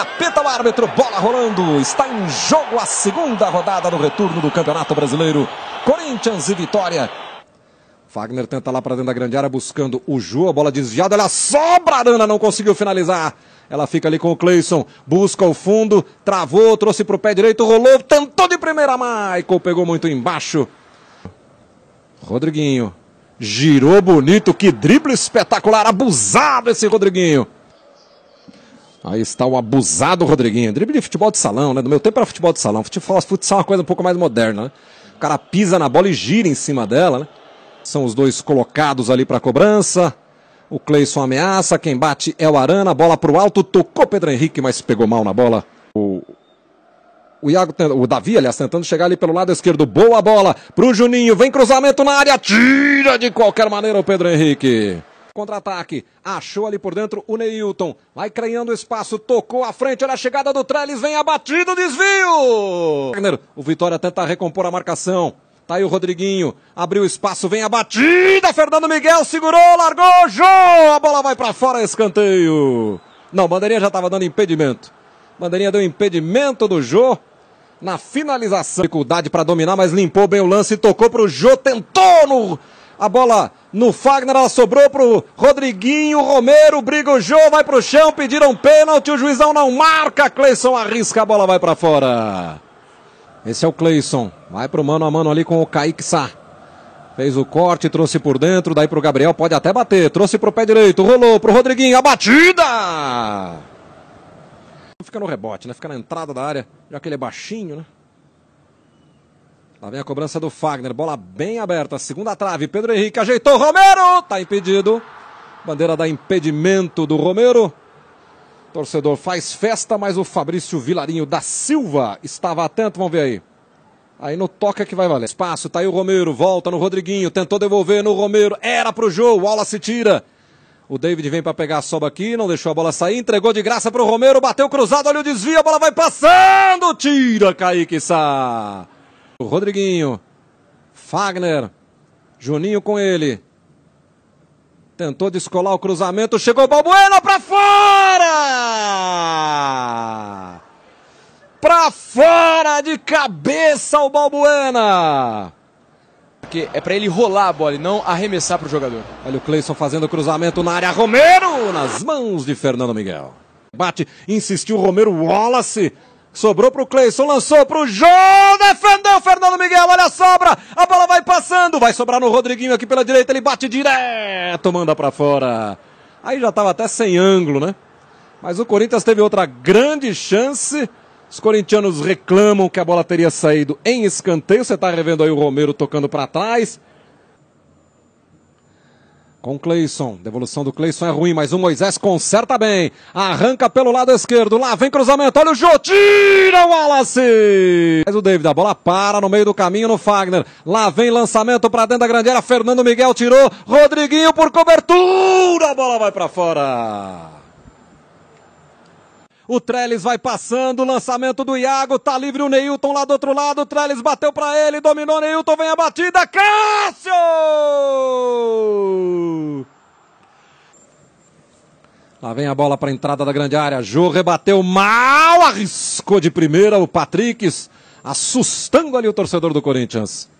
Apita o árbitro, bola rolando. Está em jogo a segunda rodada do retorno do Campeonato Brasileiro. Corinthians e Vitória. Fagner tenta lá para dentro da grande área buscando o Ju, a bola desviada, ela sobra, Arana não conseguiu finalizar. Ela fica ali com o Cleison, busca o fundo, travou, trouxe para o pé direito, rolou, tentou de primeira, Michael pegou muito embaixo. Rodriguinho, girou bonito, que drible espetacular, abusado esse Rodriguinho. Aí está o abusado Rodriguinho. Drible de futebol de salão, né? Do meu tempo era futebol de salão. Futebol, futsal é uma coisa um pouco mais moderna, né? O cara pisa na bola e gira em cima dela, né? São os dois colocados ali para cobrança. O Cleison ameaça, quem bate é o Arana, bola para o alto, tocou Pedro Henrique, mas pegou mal na bola. O, o, Iago, o Davi, aliás, tentando chegar ali pelo lado esquerdo, boa bola para o Juninho, vem cruzamento na área, tira de qualquer maneira o Pedro Henrique. Contra-ataque. Achou ali por dentro o Neilton. Vai criando espaço. Tocou à frente. Olha a chegada do Trellis. Vem abatido. Desvio. O Vitória tenta recompor a marcação. Tá aí o Rodriguinho, abriu espaço, vem a batida, Fernando Miguel segurou, largou, João, a bola vai para fora, escanteio. Não, Bandeirinha já estava dando impedimento. Bandeirinha deu impedimento do Jô na finalização. Dificuldade para dominar, mas limpou bem o lance, tocou para o Jô, tentou no a bola no Fagner, ela sobrou pro Rodriguinho, Romero, briga o jogo, vai pro chão, pediram pênalti, o juizão não marca, Cleison arrisca, a bola vai para fora. Esse é o Cleison, vai pro mano a mano ali com o Kaique Sá. Fez o corte, trouxe por dentro, daí pro Gabriel, pode até bater, trouxe pro pé direito, rolou pro Rodriguinho, a batida! Fica no rebote, né? Fica na entrada da área, já que ele é baixinho, né? Lá vem a cobrança do Fagner. Bola bem aberta. Segunda trave. Pedro Henrique ajeitou. Romero! Tá impedido. Bandeira dá impedimento do Romero. Torcedor faz festa, mas o Fabrício Vilarinho da Silva estava atento. Vamos ver aí. Aí no toca é que vai valer. Espaço, tá aí o Romero, volta no Rodriguinho, tentou devolver no Romero, era pro jogo, o Aula se tira. O David vem para pegar a sobra aqui, não deixou a bola sair, entregou de graça pro Romero, bateu cruzado, olha o desvio, a bola vai passando, tira Kaique Sá. Rodriguinho. Fagner. Juninho com ele. Tentou descolar o cruzamento. Chegou Balbuena para fora! Para fora de cabeça o Balbuena! Porque é para ele rolar a bola e não arremessar para o jogador. Olha o Cleison fazendo o cruzamento na área. Romero nas mãos de Fernando Miguel. Bate, insistiu Romero Wallace. Sobrou pro Cleison, lançou pro João, defendeu Fernando Miguel, olha a sobra, a bola vai passando, vai sobrar no Rodriguinho aqui pela direita, ele bate direto, manda para fora. Aí já tava até sem ângulo, né? Mas o Corinthians teve outra grande chance. Os corintianos reclamam que a bola teria saído em escanteio. Você tá revendo aí o Romero tocando para trás com Cleison. Devolução do Cleison é ruim, mas o Moisés conserta bem. Arranca pelo lado esquerdo. Lá vem cruzamento. Olha o Jô. Tira o Wallace. Mas o David, a bola para no meio do caminho no Fagner. Lá vem lançamento para dentro da grande área. Fernando Miguel tirou. Rodriguinho por cobertura. A bola vai para fora. O Trellis vai passando, lançamento do Iago, tá livre o Neilton lá do outro lado, o Trellis bateu para ele, dominou Neilton, vem a batida, Cássio! Lá vem a bola para a entrada da grande área, Jô rebateu mal, arriscou de primeira o Patrick, assustando ali o torcedor do Corinthians.